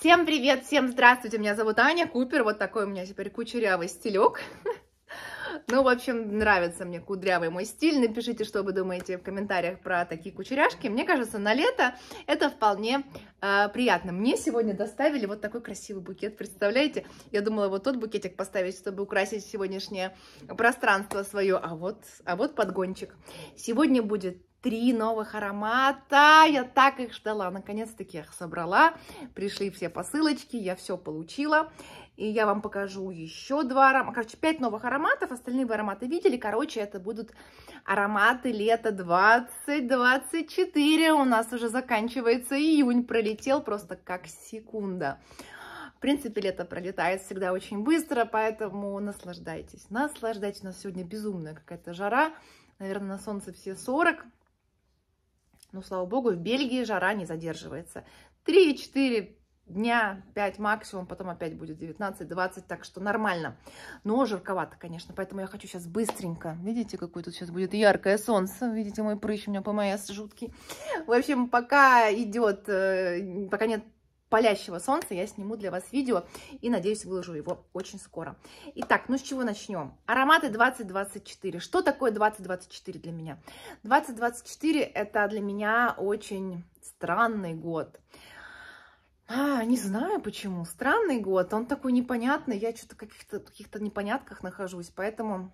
Всем привет, всем здравствуйте, меня зовут Аня Купер, вот такой у меня теперь кучерявый стилек. Ну, в общем, нравится мне кудрявый мой стиль. Напишите, что вы думаете в комментариях про такие кучеряшки. Мне кажется, на лето это вполне э, приятно. Мне сегодня доставили вот такой красивый букет, представляете? Я думала вот тот букетик поставить, чтобы украсить сегодняшнее пространство свое, а вот, а вот подгончик. Сегодня будет три новых аромата. Я так их ждала. Наконец-таки я их собрала. Пришли все посылочки, я все получила. И я вам покажу еще два аромата. Короче, пять новых ароматов. Остальные вы ароматы видели. Короче, это будут ароматы лета 2024. У нас уже заканчивается июнь. Пролетел просто как секунда. В принципе, лето пролетает всегда очень быстро, поэтому наслаждайтесь. Наслаждайтесь. У нас сегодня безумная какая-то жара. Наверное, на солнце все 40. Но, слава богу, в Бельгии жара не задерживается. 3, 4, дня 5 максимум, потом опять будет 19-20, так что нормально. Но жарковато, конечно, поэтому я хочу сейчас быстренько. Видите, какое тут сейчас будет яркое солнце? Видите, мой прыщ у меня ПМС жуткий. В общем, пока идет, э, пока нет палящего солнца, я сниму для вас видео и, надеюсь, выложу его очень скоро. Итак, ну с чего начнем? Ароматы 2024. Что такое 2024 для меня? 2024 это для меня очень странный год. А, не знаю почему. Странный год. Он такой непонятный. Я что-то в каких-то каких непонятках нахожусь. Поэтому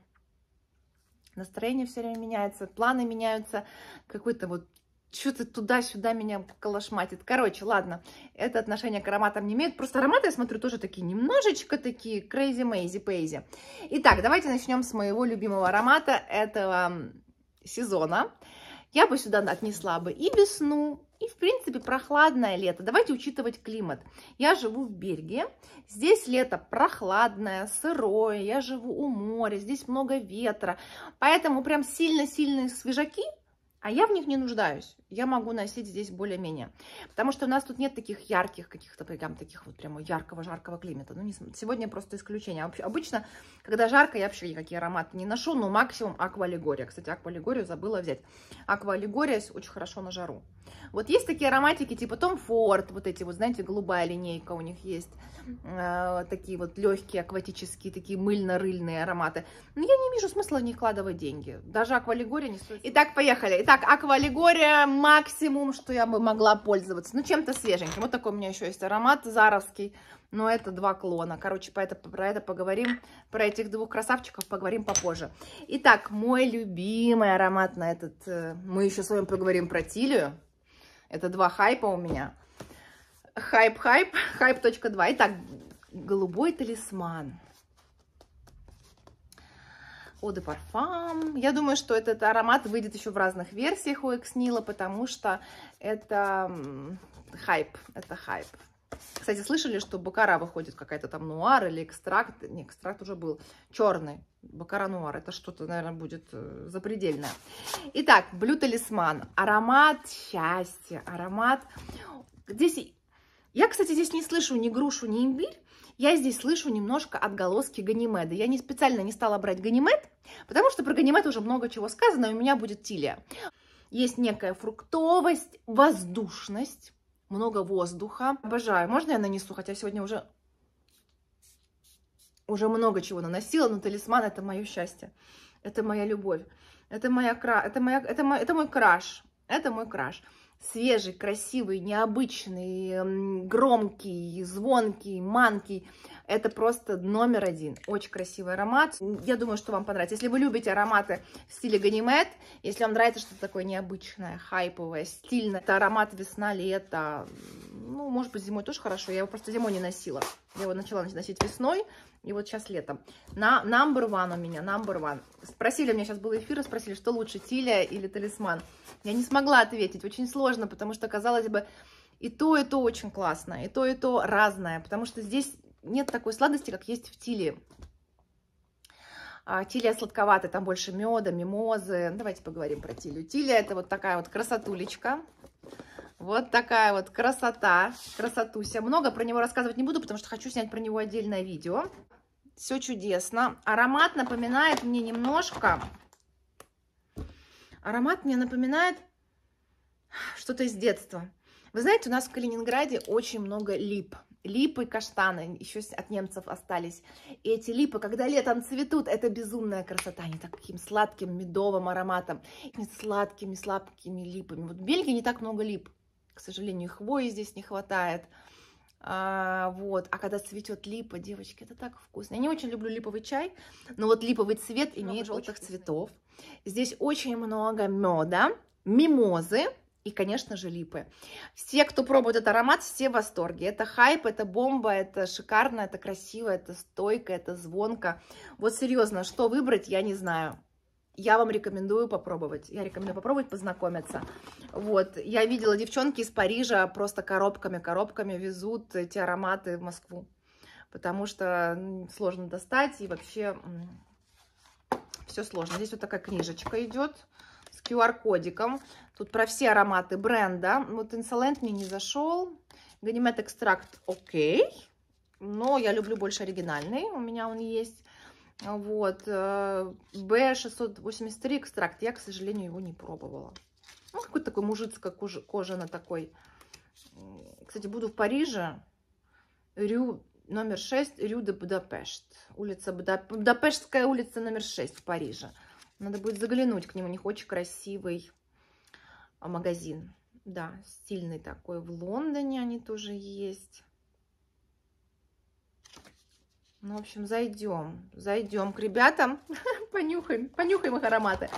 настроение все время меняется, планы меняются. Какой-то вот что-то туда-сюда меня колошматит. Короче, ладно, это отношение к ароматам не имеет. Просто ароматы, я смотрю, тоже такие немножечко такие crazy, мейзи пейзи Итак, давайте начнем с моего любимого аромата этого сезона. Я бы сюда отнесла бы и весну, и, в принципе, прохладное лето. Давайте учитывать климат. Я живу в Бельгии. Здесь лето прохладное, сырое. Я живу у моря. Здесь много ветра. Поэтому прям сильно-сильные свежаки, а я в них не нуждаюсь я могу носить здесь более-менее. Потому что у нас тут нет таких ярких каких-то прям таких вот прямо яркого, жаркого климата. Ну, не, сегодня просто исключение. А обычно, когда жарко, я вообще никакие ароматы не ношу, но максимум Аквалегория. Кстати, Аквалегорию забыла взять. Аквалегория очень хорошо на жару. Вот есть такие ароматики типа Том Форд, вот эти вот, знаете, голубая линейка у них есть. Э, такие вот легкие акватические, такие мыльно-рыльные ароматы. Но ну, я не вижу смысла в них кладывать деньги. Даже Аквалегория не стоит. Итак, поехали. Итак, Аквалегория максимум, что я бы могла пользоваться. Ну, чем-то свеженьким. Вот такой у меня еще есть аромат заровский. Но это два клона. Короче, про это, про это поговорим, про этих двух красавчиков поговорим попозже. Итак, мой любимый аромат на этот... Э, мы еще с вами поговорим про Тилию. Это два хайпа у меня. Хайп-хайп, хайп.2. Итак, голубой талисман. Оде de Я думаю, что этот аромат выйдет еще в разных версиях у Экснила, потому что это хайп, это хайп. Кстати, слышали, что бакара выходит какая-то там нуар или экстракт. Не, экстракт уже был. Черный. Бакара нуар. Это что-то, наверное, будет э, запредельное. Итак, Блю Талисман. Аромат счастья. Аромат... Здесь... Я, кстати, здесь не слышу ни грушу, ни имбирь я здесь слышу немножко отголоски Ганимеда. Я не специально не стала брать Ганимед, потому что про Ганимед уже много чего сказано, и у меня будет Тилия. Есть некая фруктовость, воздушность, много воздуха. Обожаю. Можно я нанесу, хотя сегодня уже уже много чего наносила, но талисман это мое счастье, это моя любовь, это моя кра, это моя, это мой, это мой краш, это мой краш свежий, красивый, необычный, громкий, звонкий, манкий. Это просто номер один. Очень красивый аромат. Я думаю, что вам понравится. Если вы любите ароматы в стиле ганимед, если вам нравится что-то такое необычное, хайповое, стильное, это аромат весна, лето, ну, может быть, зимой тоже хорошо. Я его просто зимой не носила. Я его начала носить весной, и вот сейчас летом. На number one у меня, number one. Спросили, у меня сейчас был эфир, спросили, что лучше, Тиля или Талисман. Я не смогла ответить, очень сложно, потому что, казалось бы, и то, и то очень классно, и то, и то разное, потому что здесь нет такой сладости, как есть в тиле. А, тилия сладковатая, там больше меда, мимозы. Ну, давайте поговорим про тилию. Тилия это вот такая вот красотулечка. Вот такая вот красота, красотуся. Много про него рассказывать не буду, потому что хочу снять про него отдельное видео. Все чудесно. Аромат напоминает мне немножко... Аромат мне напоминает что-то из детства. Вы знаете, у нас в Калининграде очень много лип липы, каштаны еще от немцев остались. И эти липы, когда летом цветут, это безумная красота. Они таким сладким медовым ароматом, сладкими, сладкими липами. Вот в Бельгии не так много лип. К сожалению, хвои здесь не хватает. А, вот. а когда цветет липа, девочки, это так вкусно. Я не очень люблю липовый чай, но вот липовый цвет имеет желтых цветов. Здесь очень много меда, мимозы, и, конечно же, липы. Все, кто пробует этот аромат, все в восторге. Это хайп, это бомба, это шикарно, это красиво, это стойко, это звонко. Вот серьезно, что выбрать, я не знаю. Я вам рекомендую попробовать. Я рекомендую попробовать познакомиться. Вот, я видела девчонки из Парижа просто коробками-коробками везут эти ароматы в Москву. Потому что сложно достать и вообще все сложно. Здесь вот такая книжечка идет с QR-кодиком. Тут про все ароматы бренда. Вот Insolent мне не зашел. Ганимед экстракт окей. Но я люблю больше оригинальный. У меня он есть. Вот. Э, B683 экстракт. Я, к сожалению, его не пробовала. Ну, какой-то такой мужицкая кожа, кожа на такой. Кстати, буду в Париже. Рю номер 6, Рю де Будапешт. Улица Будапештская улица номер 6 в Париже. Надо будет заглянуть к нему. У них очень красивый а, магазин. Да, стильный такой. В Лондоне они тоже есть. Ну, в общем, зайдем. Зайдем к ребятам. понюхаем, понюхаем их ароматы.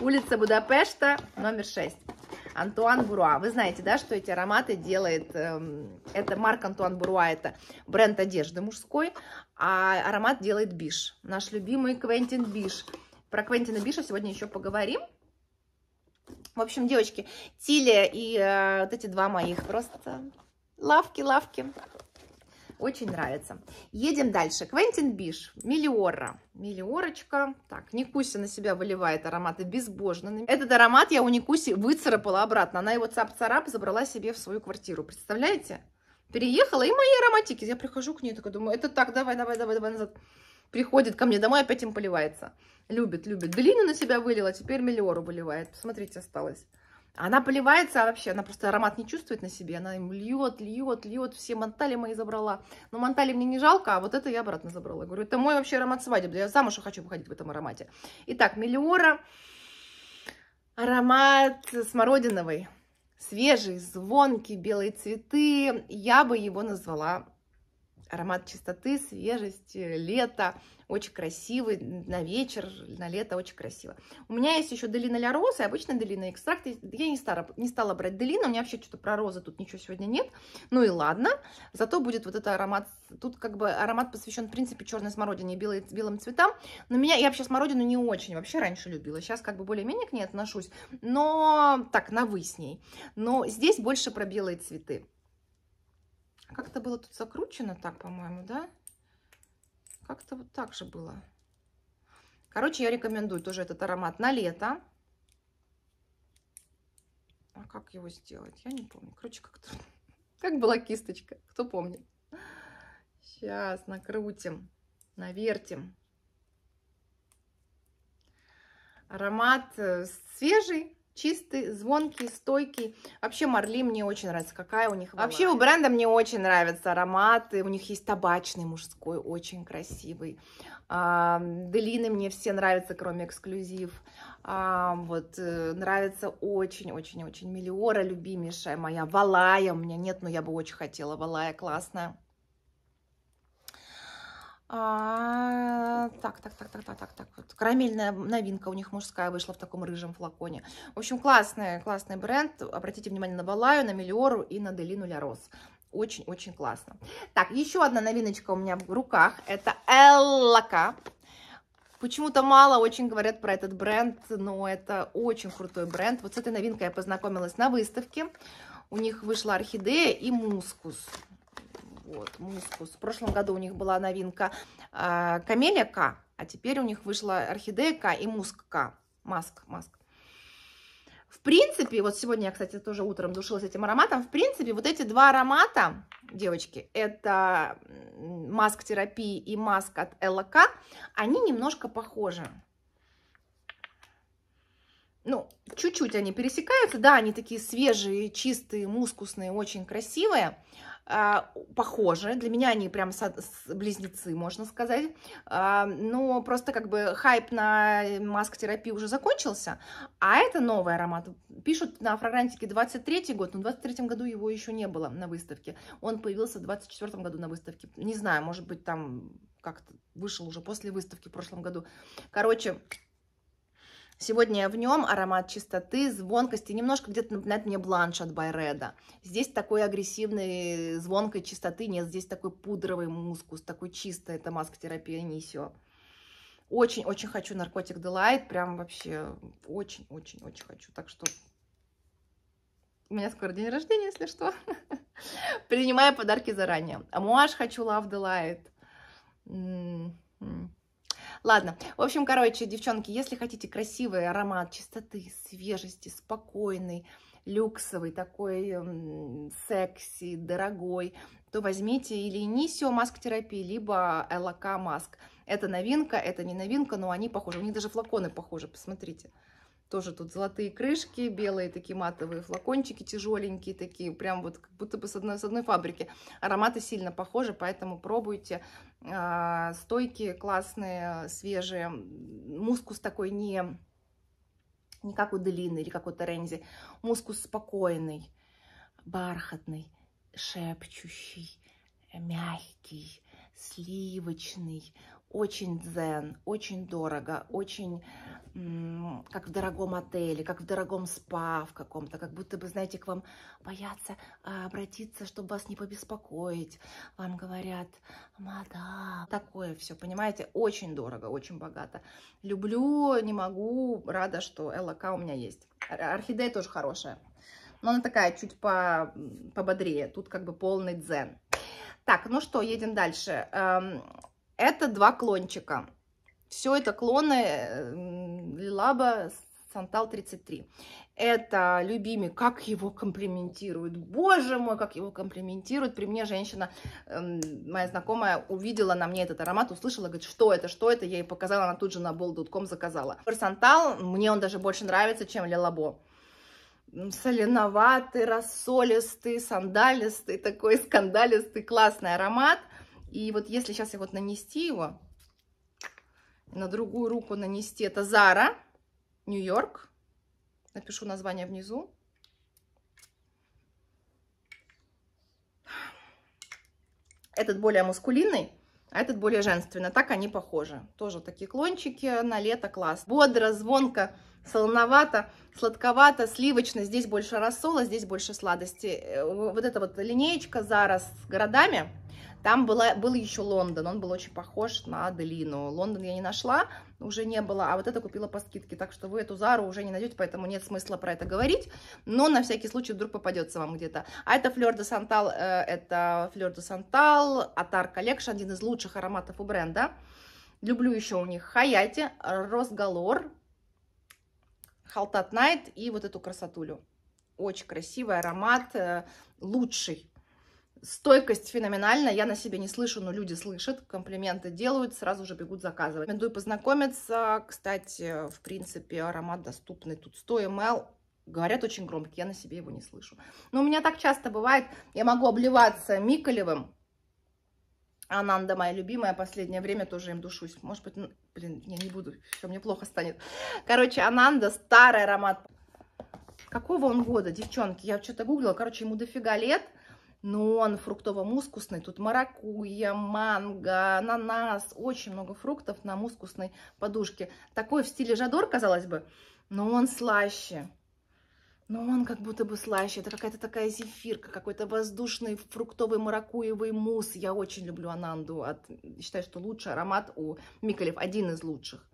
Улица Будапешта, номер 6. Антуан Буруа. Вы знаете, да, что эти ароматы делает... Эм, это марк Антуан Буруа, это бренд одежды мужской, а аромат делает Биш. Наш любимый Квентин Биш. Про Квентина Биша сегодня еще поговорим. В общем, девочки, Тиле и э, вот эти два моих просто лавки-лавки. Очень нравится. Едем дальше. Квентин Биш, Мелиора. Мелиорочка. Так, Никуся на себя выливает ароматы безбожные. Этот аромат я у Никуси выцарапала обратно. Она его цап-царап забрала себе в свою квартиру. Представляете? Переехала, и мои ароматики. Я прихожу к ней, такая думаю, это так, давай, давай, давай, давай назад приходит ко мне домой, опять им поливается. Любит, любит. Белину на себя вылила, теперь Мелиору выливает. Смотрите, осталось. Она поливается а вообще, она просто аромат не чувствует на себе. Она им льет, льет, льет. Все мантали мои забрала. Но мантали мне не жалко, а вот это я обратно забрала. Говорю, это мой вообще аромат свадебный. Я замуж хочу выходить в этом аромате. Итак, Мелиора. Аромат смородиновый. Свежий, звонкий, белые цветы. Я бы его назвала аромат чистоты, свежести, лето. Очень красивый на вечер, на лето очень красиво. У меня есть еще долина ля розы, обычно долина экстракт. Я не, стара, не стала брать долину, у меня вообще что-то про розы тут ничего сегодня нет. Ну и ладно, зато будет вот этот аромат. Тут как бы аромат посвящен, в принципе, черной смородине и белой, белым цветам. Но меня, я вообще смородину не очень вообще раньше любила. Сейчас как бы более-менее к ней отношусь, но так, на вы с ней. Но здесь больше про белые цветы. Как-то было тут закручено так, по-моему, да? Как-то вот так же было. Короче, я рекомендую тоже этот аромат на лето. А как его сделать? Я не помню. Короче, как, как была кисточка, кто помнит. Сейчас накрутим, навертим. Аромат э, свежий, чистый, звонкий, стойкий. Вообще Марли мне очень нравится, какая у них Хвала. Вообще у бренда мне очень нравятся ароматы. У них есть табачный мужской, очень красивый. А, Делины мне все нравятся, кроме эксклюзив. А, вот, э, нравится очень-очень-очень. Мелиора, любимейшая моя. Валая у меня нет, но я бы очень хотела. Валая классная. А, так, так, так, так, так, так, так. Вот. Карамельная новинка у них мужская вышла в таком рыжем флаконе. В общем, классный, классный бренд. Обратите внимание на Балаю, на Мелиору и на Делину Ля Очень-очень классно. Так, еще одна новиночка у меня в руках. Это Эллака. Почему-то мало очень говорят про этот бренд, но это очень крутой бренд. Вот с этой новинкой я познакомилась на выставке. У них вышла орхидея и мускус. Вот, мускус. В прошлом году у них была новинка э, камелия а теперь у них вышла орхидея К и муск К. Маск, маск. В принципе, вот сегодня я, кстати, тоже утром душилась этим ароматом. В принципе, вот эти два аромата, девочки, это маск терапии и маск от ЛК, они немножко похожи. Ну, чуть-чуть они пересекаются, да, они такие свежие, чистые, мускусные, очень красивые. А, похожи. Для меня они прям с близнецы, можно сказать. А, но просто как бы хайп на э, маск-терапию уже закончился, а это новый аромат. Пишут на фрагрантике 23 год, но в 23 году его еще не было на выставке. Он появился в 24 году на выставке. Не знаю, может быть, там как-то вышел уже после выставки в прошлом году. Короче, Сегодня в нем аромат чистоты, звонкости, немножко где-то напоминает мне бланш от Байреда. Здесь такой агрессивной э, звонкой чистоты нет, здесь такой пудровый мускус, такой чистый, это маска терапия Нисио. Очень-очень хочу наркотик Делайт, прям вообще очень-очень-очень хочу. Так что у меня скоро день рождения, если что. Принимаю подарки заранее. Амуаш хочу Love Delight. М-м-м. Ладно, в общем, короче, девчонки, если хотите красивый аромат чистоты, свежести, спокойный, люксовый, такой эм, секси, дорогой, то возьмите или Нисио маск терапии, либо ЛК маск. Это новинка, это не новинка, но они похожи. У них даже флаконы похожи, посмотрите. Тоже тут золотые крышки, белые такие матовые флакончики тяжеленькие такие, прям вот как будто бы с одной, с одной фабрики. Ароматы сильно похожи, поэтому пробуйте. А, Стойки классные, свежие. Мускус такой не, не как у Делины или как у Терензи. Мускус спокойный, бархатный, шепчущий, мягкий, сливочный, очень дзен, очень дорого, очень как в дорогом отеле, как в дорогом спа в каком-то, как будто бы, знаете, к вам боятся а, обратиться, чтобы вас не побеспокоить. Вам говорят, мадам, такое все, понимаете, очень дорого, очень богато. Люблю, не могу, рада, что ЛК у меня есть. Орхидея тоже хорошая, но она такая чуть по, пободрее, тут как бы полный дзен. Так, ну что, едем дальше. Эм, это два клончика. Все это клоны э, Лилаба Сантал 33. Это любимый, как его комплиментируют. Боже мой, как его комплиментируют. При мне женщина, эм, моя знакомая, увидела на мне этот аромат, услышала, говорит, что это, что это. Я ей показала, она тут же на болдутком заказала. Сантал, мне он даже больше нравится, чем Лилабо соленоватый, рассолистый, сандалистый, такой скандалистый, классный аромат – и вот если сейчас я вот нанести его, на другую руку нанести, это Зара, Нью-Йорк. Напишу название внизу. Этот более мускулинный, а этот более женственный. Так они похожи. Тоже такие клончики на лето класс. Бодро, звонко, солоновато, сладковато, сливочно. Здесь больше рассола, здесь больше сладости. Э, вот эта вот линеечка Зара с городами. Там была, был еще Лондон, он был очень похож на Аделину. Лондон я не нашла, уже не было, а вот это купила по скидке, так что вы эту Зару уже не найдете, поэтому нет смысла про это говорить, но на всякий случай вдруг попадется вам где-то. А это Fleur de Santal, э, это Fleur de Santal Atar Collection, один из лучших ароматов у бренда. Люблю еще у них Хаяти, Росгалор, Халтат Найт и вот эту красотулю. Очень красивый аромат, э, лучший Стойкость феноменальна, я на себе не слышу, но люди слышат, комплименты делают, сразу же бегут заказывать. Рекомендую познакомиться, кстати, в принципе, аромат доступный, тут 100 мл, говорят очень громко, я на себе его не слышу. Но у меня так часто бывает, я могу обливаться Миколевым, Ананда моя любимая, последнее время тоже им душусь. Может быть, блин, я не буду, все, мне плохо станет. Короче, Ананда, старый аромат. Какого он года, девчонки? Я что-то гуглила, короче, ему дофига лет но ну, он фруктово-мускусный, тут маракуйя, манго, ананас, очень много фруктов на мускусной подушке. Такой в стиле жадор, казалось бы, но он слаще. Но он как будто бы слаще. Это какая-то такая зефирка, какой-то воздушный фруктовый маракуевый мусс. Я очень люблю ананду. От... Считаю, что лучший аромат у Миколев. Один из лучших.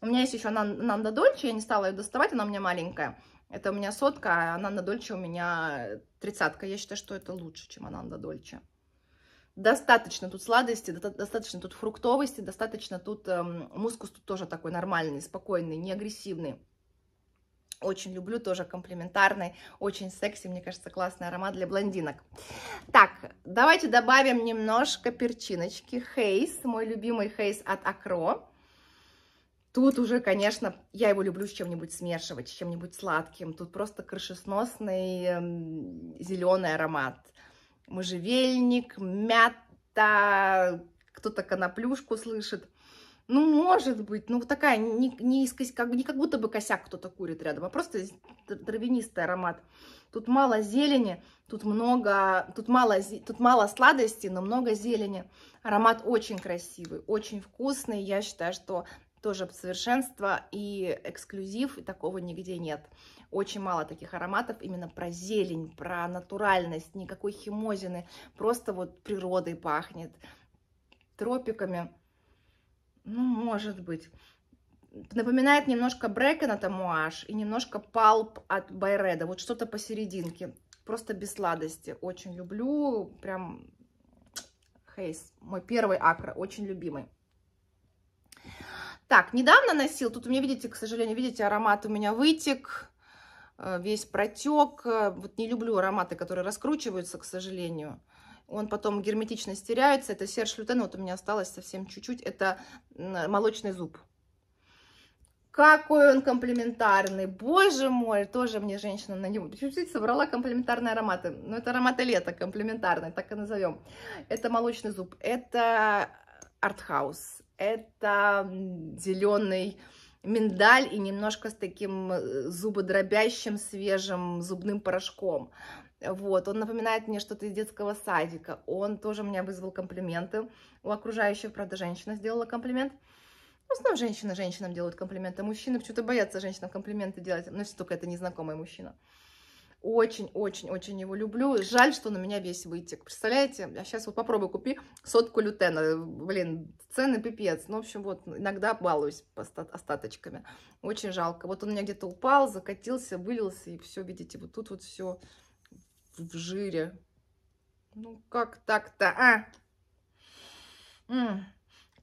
У меня есть еще ананда дольче. Я не стала ее доставать, она у меня маленькая. Это у меня сотка, а Ананда Дольче у меня тридцатка. Я считаю, что это лучше, чем Ананда Дольче. Достаточно тут сладости, достаточно тут фруктовости, достаточно тут эм, мускус тут тоже такой нормальный, спокойный, не агрессивный. Очень люблю, тоже комплиментарный, очень секси, мне кажется, классный аромат для блондинок. Так, давайте добавим немножко перчиночки. Хейс, мой любимый хейс от Акро. Тут уже, конечно, я его люблю с чем-нибудь смешивать, с чем-нибудь сладким. Тут просто крышесносный зеленый аромат. Можжевельник, мята, кто-то коноплюшку слышит. Ну, может быть, ну такая, не, не, как, не как будто бы косяк кто-то курит рядом, а просто травянистый аромат. Тут мало зелени, тут много, тут мало, тут мало сладости, но много зелени. Аромат очень красивый, очень вкусный. Я считаю, что тоже совершенство и эксклюзив, и такого нигде нет. Очень мало таких ароматов именно про зелень, про натуральность, никакой химозины, просто вот природой пахнет, тропиками, ну, может быть. Напоминает немножко Брэкена Тамуаш и немножко палп от Байреда, вот что-то посерединке, просто без сладости. Очень люблю, прям Хейс, мой первый акро, очень любимый. Так, недавно носил, тут у меня, видите, к сожалению, видите, аромат у меня вытек, э, весь протек. Э, вот не люблю ароматы, которые раскручиваются, к сожалению. Он потом герметичность теряется. Это Серж Лютен, вот у меня осталось совсем чуть-чуть. Это молочный зуб. Какой он комплементарный, боже мой, тоже мне женщина на него, чуть-чуть собрала комплементарные ароматы, но это ароматы лета комплементарные, так и назовем. Это молочный зуб, это артхаус, это зеленый миндаль и немножко с таким э, зубодробящим свежим зубным порошком. Вот, он напоминает мне что-то из детского садика. Он тоже меня вызвал комплименты у окружающих. Правда, женщина сделала комплимент. В основном женщины женщинам делают комплименты. А мужчины почему-то боятся женщинам комплименты делать. но если только это незнакомый мужчина. Очень-очень-очень его люблю. Жаль, что на меня весь вытек. Представляете? я сейчас вот попробую купи сотку лютена. Блин, цены пипец. Ну, в общем, вот иногда балуюсь остаточками. Очень жалко. Вот он у меня где-то упал, закатился, вылился, и все, видите, вот тут вот все в жире. Ну, как так-то, а?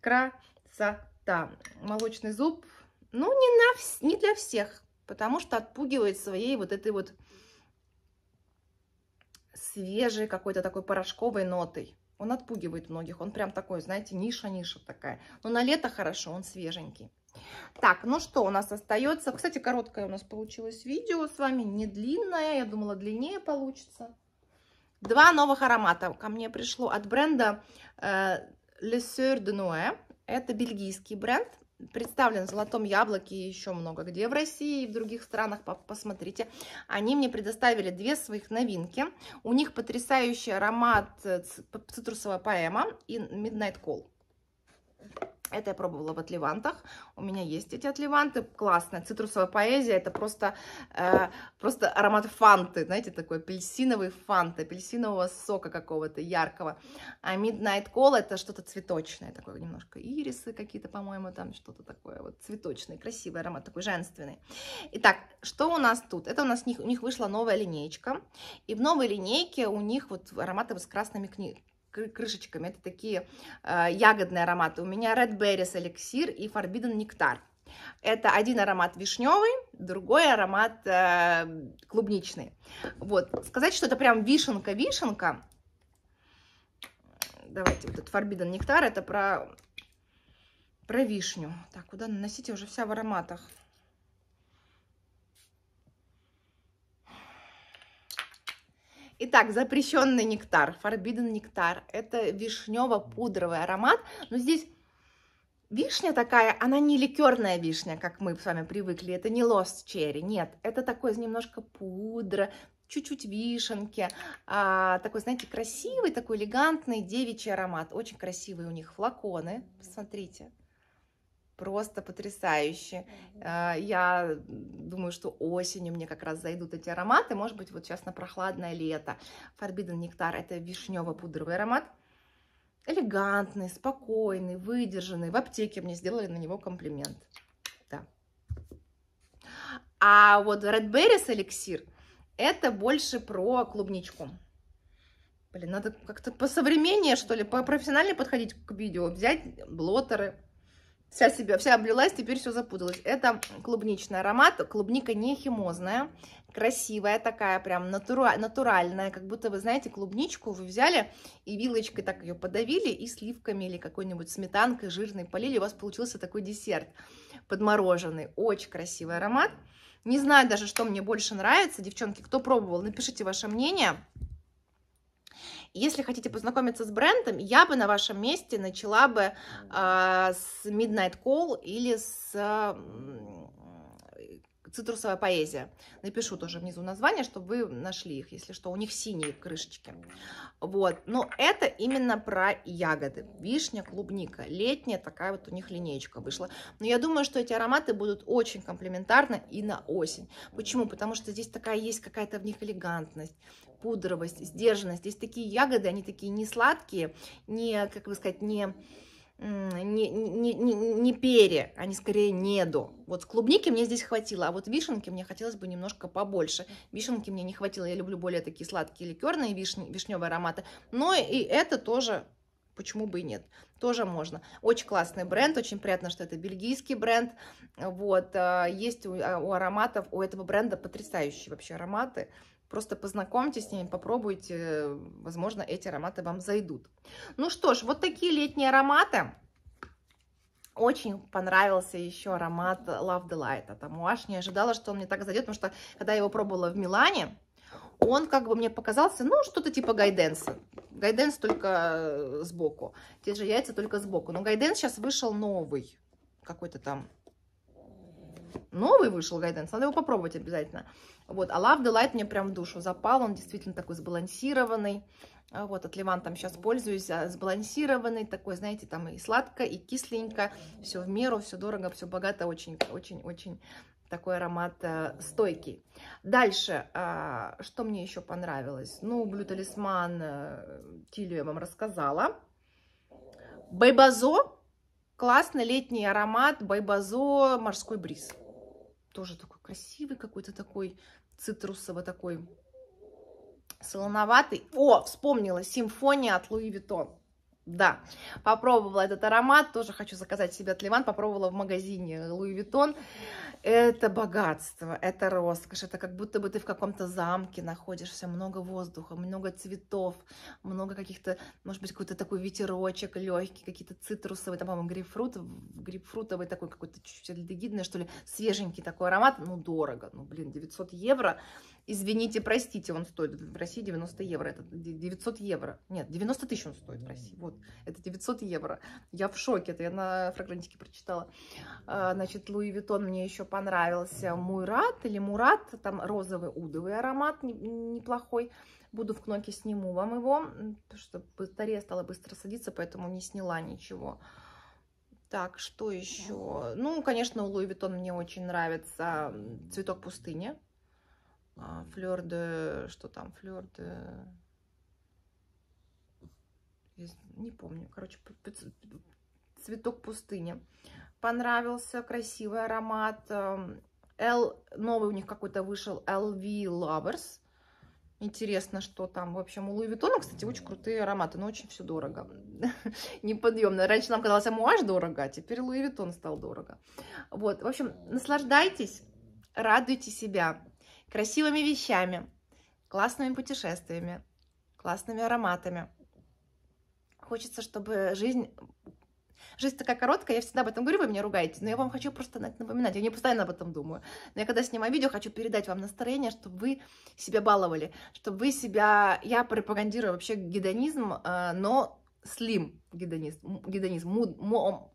красота. Молочный зуб. Ну, не, на, не для всех, потому что отпугивает своей вот этой вот свежей какой-то такой порошковой нотой. Он отпугивает многих, он прям такой, знаете, ниша-ниша такая. Но на лето хорошо, он свеженький. Так, ну что у нас остается? Кстати, короткое у нас получилось видео с вами, не длинное, я думала длиннее получится. Два новых аромата ко мне пришло от бренда э, Le Sœur de Noé. Это бельгийский бренд, представлен в «Золотом яблоке» и еще много где в России и в других странах, посмотрите. Они мне предоставили две своих новинки. У них потрясающий аромат э, цитрусовая поэма и Midnight Call. Это я пробовала в отливантах. У меня есть эти отливанты. Классная цитрусовая поэзия. Это просто, э, просто аромат фанты. Знаете, такой апельсиновый фант, апельсинового сока какого-то яркого. А Midnight Call это что-то цветочное. Такое немножко ирисы какие-то, по-моему, там что-то такое. Вот цветочный, красивый аромат, такой женственный. Итак, что у нас тут? Это у нас у них вышла новая линейка. И в новой линейке у них вот ароматы с красными книгами крышечками. Это такие э, ягодные ароматы. У меня Red Berries эликсир и Forbidden nectar Это один аромат вишневый, другой аромат э, клубничный. Вот. Сказать, что это прям вишенка-вишенка. Давайте, вот этот Forbidden nectar это про, про вишню. Так, куда наносите? Уже вся в ароматах. Итак, запрещенный нектар, forbidden нектар. Это вишнево-пудровый аромат, но здесь Вишня такая, она не ликерная вишня, как мы с вами привыкли, это не лост черри, нет, это такой немножко пудра, чуть-чуть вишенки, а, такой, знаете, красивый, такой элегантный девичий аромат, очень красивые у них флаконы, посмотрите, просто потрясающе. Э, я думаю, что осенью мне как раз зайдут эти ароматы. Может быть, вот сейчас на прохладное лето. Forbidden нектар – это вишнево-пудровый аромат. Элегантный, спокойный, выдержанный. В аптеке мне сделали на него комплимент. Да. А вот Red Berries эликсир – это больше про клубничку. Блин, надо как-то по современнее, что ли, по профессионально подходить к видео, взять блотеры – Вся себя, вся облилась, теперь все запуталось. Это клубничный аромат, клубника не химозная, красивая такая, прям натура, натуральная, как будто, вы знаете, клубничку вы взяли и вилочкой так ее подавили, и сливками или какой-нибудь сметанкой жирной полили, у вас получился такой десерт подмороженный. Очень красивый аромат. Не знаю даже, что мне больше нравится. Девчонки, кто пробовал, напишите ваше мнение. Если хотите познакомиться с брендом, я бы на вашем месте начала бы э, с Midnight Call или с э, цитрусовая поэзия. Напишу тоже внизу название, чтобы вы нашли их, если что. У них синие крышечки. Вот. Но это именно про ягоды. Вишня, клубника. Летняя такая вот у них линеечка вышла. Но я думаю, что эти ароматы будут очень комплементарны и на осень. Почему? Потому что здесь такая есть какая-то в них элегантность пудровость, сдержанность. Есть такие ягоды, они такие не сладкие, не, как бы сказать, не, не, не, не, не пере, они скорее неду. Вот клубники мне здесь хватило, а вот вишенки мне хотелось бы немножко побольше. Вишенки мне не хватило, я люблю более такие сладкие ликерные вишни, вишневые ароматы. Но и это тоже почему бы и нет, тоже можно. Очень классный бренд, очень приятно, что это бельгийский бренд, вот, а, есть у, а, у ароматов, у этого бренда потрясающие вообще ароматы, Просто познакомьтесь с ними, попробуйте, возможно, эти ароматы вам зайдут. Ну что ж, вот такие летние ароматы. Очень понравился еще аромат Love Delight от Амуаш. Не ожидала, что он мне так зайдет, потому что когда я его пробовала в Милане, он как бы мне показался, ну, что-то типа гайденса. Гайденс только сбоку. Те же яйца только сбоку. Но гайденс сейчас вышел новый. Какой-то там новый вышел гайденс, надо его попробовать обязательно. Вот, а Love the Light мне прям в душу запал, он действительно такой сбалансированный. А вот, от Ливан там сейчас пользуюсь, а, сбалансированный такой, знаете, там и сладко, и кисленько, все в меру, все дорого, все богато, очень-очень-очень такой аромат э, стойкий. Дальше, э, что мне еще понравилось? Ну, Блю Талисман, э, Тилю я вам рассказала. Бейбазо, Классный летний аромат байбазо «Морской бриз». Тоже такой красивый какой-то такой, цитрусовый такой, солоноватый. О, вспомнила, симфония от Луи витон Да, попробовала этот аромат, тоже хочу заказать себе от Ливан, попробовала в магазине Луи витон это богатство, это роскошь, это как будто бы ты в каком-то замке находишься, много воздуха, много цветов, много каких-то, может быть, какой-то такой ветерочек легкий, какие-то цитрусовые, там, по-моему, грейпфрут, грейпфрутовый такой какой-то чуть-чуть альдегидный, что ли, свеженький такой аромат, ну, дорого, ну, блин, 900 евро, Извините, простите, он стоит в России 90 евро. Это 900 евро. Нет, 90 тысяч он стоит в России. Вот, это 900 евро. Я в шоке, это я на фрагрантике прочитала. А, значит, Луи Витон мне еще понравился. Мурат или Мурат, там розовый удовый аромат неплохой. Буду в кноке, сниму вам его, потому что батарея стала быстро садиться, поэтому не сняла ничего. Так, что еще? Ну, конечно, у Луи Витон мне очень нравится цветок пустыни. А, Флёр де... Что там? Флёр де... Не помню. Короче, цветок пустыни. Понравился. Красивый аромат. L... Новый у них какой-то вышел. LV Lovers. Интересно, что там. В общем, у Луи Витона, кстати, очень крутые ароматы, но очень все дорого. Неподъемно. Раньше нам казалось, Амуаж дорого, а теперь Луи Витон стал дорого. Вот, в общем, наслаждайтесь, радуйте себя красивыми вещами, классными путешествиями, классными ароматами. Хочется, чтобы жизнь... Жизнь такая короткая, я всегда об этом говорю, вы меня ругаете, но я вам хочу просто напоминать, я не постоянно об этом думаю. Но я когда снимаю видео, хочу передать вам настроение, чтобы вы себя баловали, чтобы вы себя... Я пропагандирую вообще гедонизм, э, но слим гедонизм, гедонизм, муд,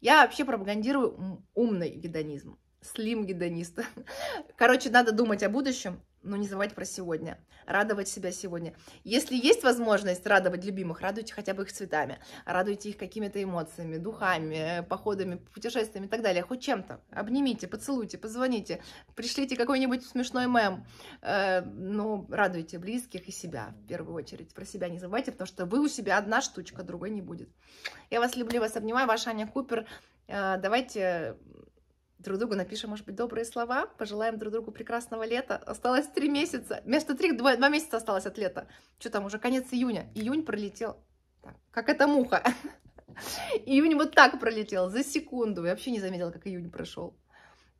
я вообще пропагандирую умный гедонизм слим-гедонист. Короче, надо думать о будущем, но не забывать про сегодня. Радовать себя сегодня. Если есть возможность радовать любимых, радуйте хотя бы их цветами, радуйте их какими-то эмоциями, духами, походами, путешествиями и так далее. Хоть чем-то. Обнимите, поцелуйте, позвоните, пришлите какой-нибудь смешной мем. Э, но радуйте близких и себя в первую очередь. Про себя не забывайте, потому что вы у себя одна штучка, другой не будет. Я вас люблю, вас обнимаю. Ваша Аня Купер. Э, давайте друг другу напишем, может быть, добрые слова, пожелаем друг другу прекрасного лета. Осталось три месяца, вместо три, два, два месяца осталось от лета. Что там, уже конец июня. Июнь пролетел, так, как эта муха. Июнь вот так пролетел, за секунду. Я вообще не заметила, как июнь прошел.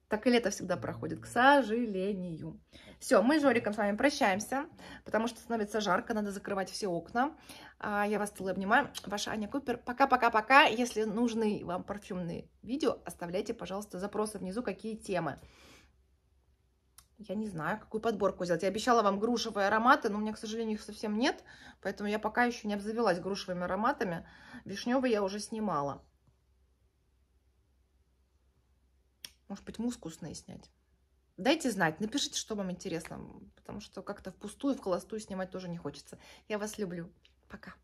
Так и лето всегда проходит, к сожалению. Все, мы с Жориком с вами прощаемся, потому что становится жарко, надо закрывать все окна. А, я вас целую, обнимаю. Ваша Аня Купер. Пока-пока-пока. Если нужны вам парфюмные видео, оставляйте, пожалуйста, запросы внизу, какие темы. Я не знаю, какую подборку сделать. Я обещала вам грушевые ароматы, но у меня, к сожалению, их совсем нет. Поэтому я пока еще не обзавелась грушевыми ароматами. Вишневые я уже снимала. Может быть, мускусные снять. Дайте знать, напишите, что вам интересно, потому что как-то впустую, в холостую снимать тоже не хочется. Я вас люблю. Пока.